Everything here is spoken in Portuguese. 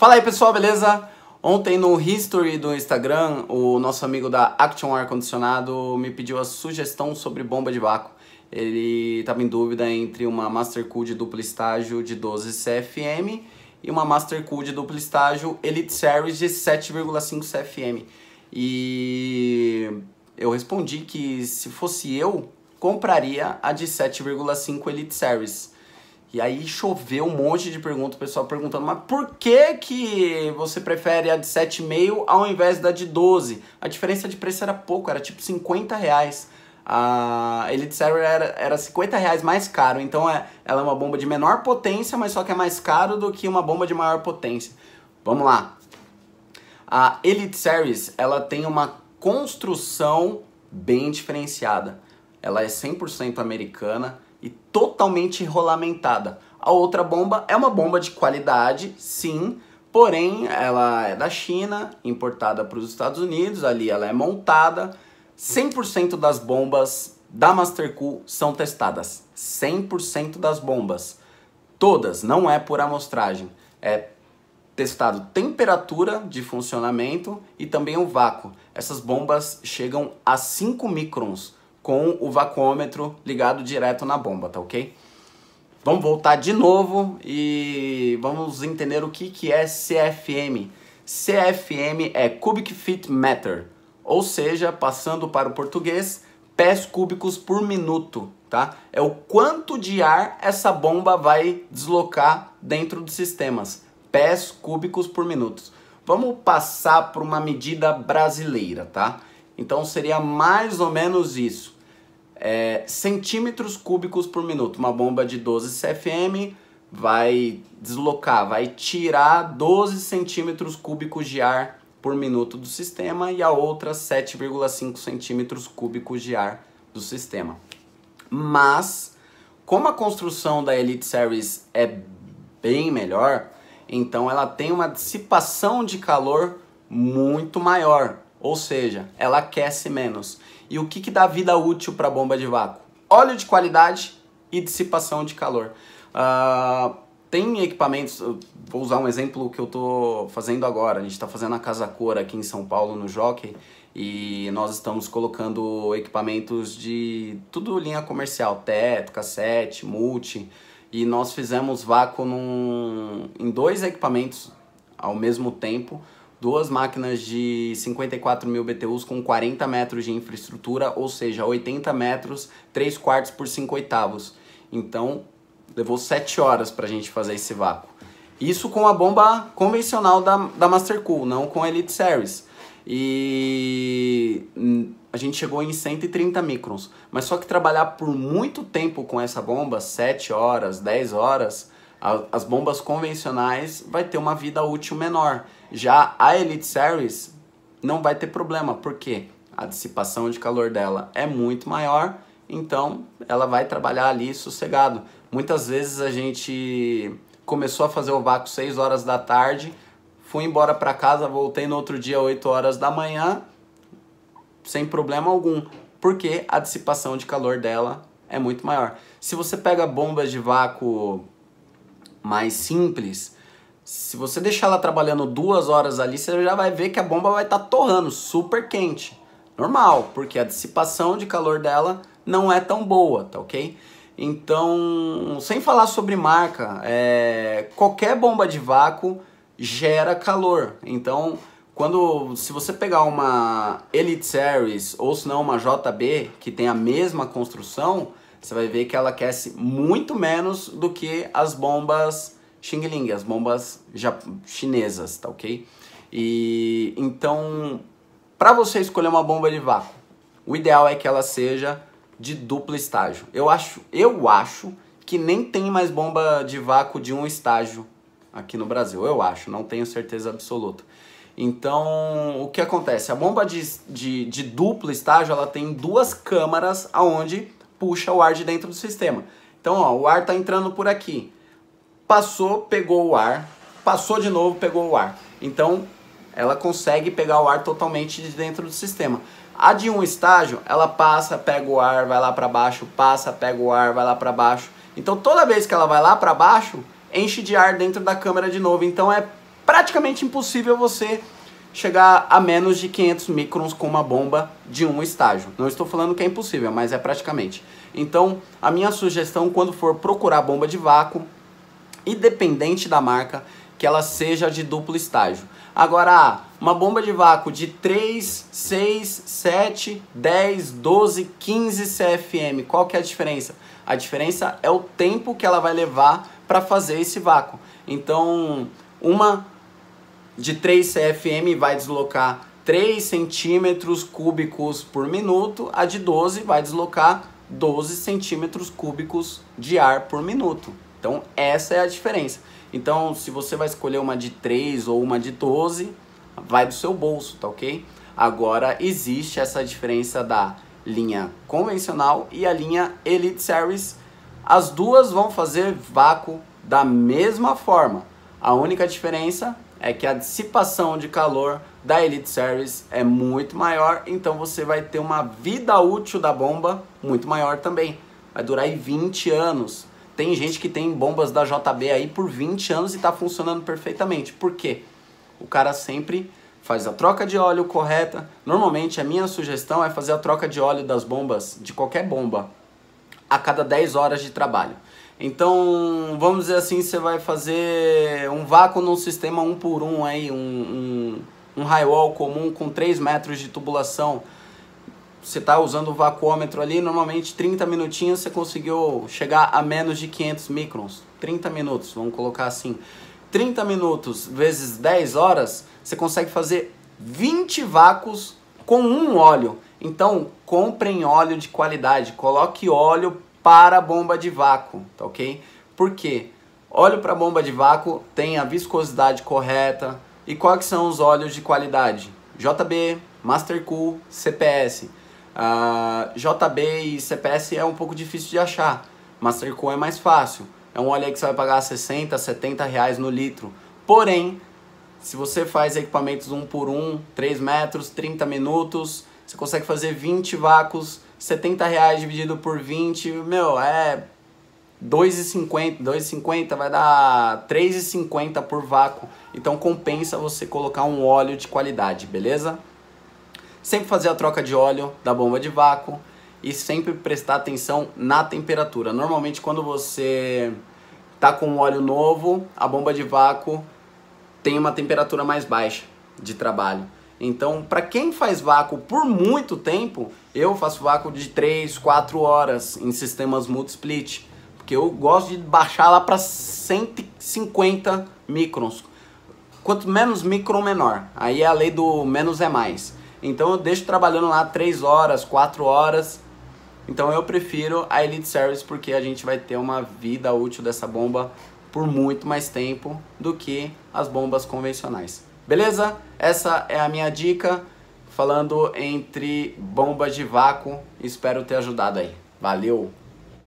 Fala aí pessoal, beleza? Ontem no history do Instagram, o nosso amigo da Action Ar Condicionado me pediu a sugestão sobre bomba de vácuo. Ele estava em dúvida entre uma Master Cool de duplo estágio de 12 CFM e uma Master Cool de duplo estágio Elite Series de 7,5 CFM. E eu respondi que se fosse eu, compraria a de 7,5 Elite Series e aí choveu um monte de perguntas, o pessoal perguntando, mas por que que você prefere a de 7,5 ao invés da de 12? A diferença de preço era pouco, era tipo 50 reais. A Elite Server era, era 50 reais mais caro, então é, ela é uma bomba de menor potência, mas só que é mais caro do que uma bomba de maior potência. Vamos lá. A Elite Series, ela tem uma construção bem diferenciada. Ela é 100% americana, e totalmente rolamentada. A outra bomba é uma bomba de qualidade, sim, porém ela é da China, importada para os Estados Unidos, ali ela é montada. 100% das bombas da Mastercool são testadas. 100% das bombas. Todas, não é por amostragem. É testado temperatura de funcionamento e também o vácuo. Essas bombas chegam a 5 microns com o vacuômetro ligado direto na bomba, tá ok? Vamos voltar de novo e vamos entender o que, que é CFM. CFM é Cubic Feet Meter, ou seja, passando para o português, pés cúbicos por minuto, tá? É o quanto de ar essa bomba vai deslocar dentro dos sistemas, pés cúbicos por minuto. Vamos passar para uma medida brasileira, tá? Então seria mais ou menos isso é, centímetros cúbicos por minuto. Uma bomba de 12 CFM vai deslocar, vai tirar 12 centímetros cúbicos de ar por minuto do sistema e a outra 7,5 centímetros cúbicos de ar do sistema. Mas, como a construção da Elite Series é bem melhor, então ela tem uma dissipação de calor muito maior, ou seja, ela aquece menos e o que, que dá vida útil para a bomba de vácuo? Óleo de qualidade e dissipação de calor. Uh, tem equipamentos, vou usar um exemplo que eu estou fazendo agora. A gente está fazendo a Casa Cor aqui em São Paulo, no Jockey, e nós estamos colocando equipamentos de tudo linha comercial, teto, cassete, multi, e nós fizemos vácuo num, em dois equipamentos ao mesmo tempo, duas máquinas de 54 mil BTUs com 40 metros de infraestrutura, ou seja, 80 metros, 3 quartos por 5 oitavos. Então, levou 7 horas para a gente fazer esse vácuo. Isso com a bomba convencional da, da Master Cool, não com a Elite Series. E hum, a gente chegou em 130 microns. Mas só que trabalhar por muito tempo com essa bomba, 7 horas, 10 horas, as bombas convencionais vai ter uma vida útil menor. Já a Elite Series não vai ter problema, porque a dissipação de calor dela é muito maior, então ela vai trabalhar ali sossegado. Muitas vezes a gente começou a fazer o vácuo 6 horas da tarde, fui embora para casa, voltei no outro dia 8 horas da manhã, sem problema algum, porque a dissipação de calor dela é muito maior. Se você pega bombas de vácuo mais simples, se você deixar ela trabalhando duas horas ali, você já vai ver que a bomba vai estar tá torrando, super quente. Normal, porque a dissipação de calor dela não é tão boa, tá ok? Então, sem falar sobre marca, é, qualquer bomba de vácuo gera calor. Então, quando se você pegar uma Elite Series ou se não uma JB que tem a mesma construção, você vai ver que ela aquece muito menos do que as bombas Xing Ling, as bombas chinesas, tá ok? E então, para você escolher uma bomba de vácuo, o ideal é que ela seja de duplo estágio. Eu acho, eu acho que nem tem mais bomba de vácuo de um estágio aqui no Brasil, eu acho, não tenho certeza absoluta. Então, o que acontece? A bomba de, de, de duplo estágio, ela tem duas câmaras aonde puxa o ar de dentro do sistema. Então, ó, o ar está entrando por aqui. Passou, pegou o ar. Passou de novo, pegou o ar. Então, ela consegue pegar o ar totalmente de dentro do sistema. A de um estágio, ela passa, pega o ar, vai lá para baixo, passa, pega o ar, vai lá para baixo. Então, toda vez que ela vai lá para baixo, enche de ar dentro da câmera de novo. Então, é praticamente impossível você chegar a menos de 500 microns com uma bomba de um estágio. Não estou falando que é impossível, mas é praticamente. Então, a minha sugestão quando for procurar bomba de vácuo, independente da marca, que ela seja de duplo estágio. Agora, ah, uma bomba de vácuo de 3, 6, 7, 10, 12, 15 CFM, qual que é a diferença? A diferença é o tempo que ela vai levar para fazer esse vácuo. Então, uma de 3 CFM vai deslocar 3 centímetros cúbicos por minuto, a de 12 vai deslocar 12 centímetros cúbicos de ar por minuto. Então, essa é a diferença. Então, se você vai escolher uma de 3 ou uma de 12, vai do seu bolso, tá ok? Agora, existe essa diferença da linha convencional e a linha Elite Series. As duas vão fazer vácuo da mesma forma. A única diferença é que a dissipação de calor da Elite Service é muito maior, então você vai ter uma vida útil da bomba muito maior também. Vai durar aí 20 anos. Tem gente que tem bombas da JB aí por 20 anos e está funcionando perfeitamente. Por quê? O cara sempre faz a troca de óleo correta. Normalmente a minha sugestão é fazer a troca de óleo das bombas, de qualquer bomba, a cada 10 horas de trabalho. Então, vamos dizer assim, você vai fazer um vácuo num sistema um por um aí, um, um, um highwall comum com 3 metros de tubulação. Você está usando o vacuômetro ali, normalmente 30 minutinhos você conseguiu chegar a menos de 500 microns. 30 minutos, vamos colocar assim. 30 minutos vezes 10 horas, você consegue fazer 20 vácuos com um óleo. Então, comprem óleo de qualidade, coloque óleo para a bomba de vácuo, tá ok? Por quê? Óleo para bomba de vácuo tem a viscosidade correta. E quais são os óleos de qualidade? JB, Cool, CPS. Uh, ah, JB e CPS é um pouco difícil de achar. Cool é mais fácil. É um óleo aí que você vai pagar 60, 70 reais no litro. Porém, se você faz equipamentos um por um, 3 metros, 30 minutos, você consegue fazer 20 vácuos 70 reais dividido por 20, meu, é 2,50, 2,50 vai dar 3,50 por vácuo. Então compensa você colocar um óleo de qualidade, beleza? Sempre fazer a troca de óleo da bomba de vácuo e sempre prestar atenção na temperatura. Normalmente quando você tá com um óleo novo, a bomba de vácuo tem uma temperatura mais baixa de trabalho. Então, para quem faz vácuo por muito tempo, eu faço vácuo de 3, 4 horas em sistemas multi-split, porque eu gosto de baixar lá para 150 microns. Quanto menos micron, menor. Aí é a lei do menos é mais. Então eu deixo trabalhando lá 3 horas, 4 horas. Então eu prefiro a Elite Service porque a gente vai ter uma vida útil dessa bomba por muito mais tempo do que as bombas convencionais. Beleza? Essa é a minha dica falando entre bombas de vácuo. Espero ter ajudado aí. Valeu!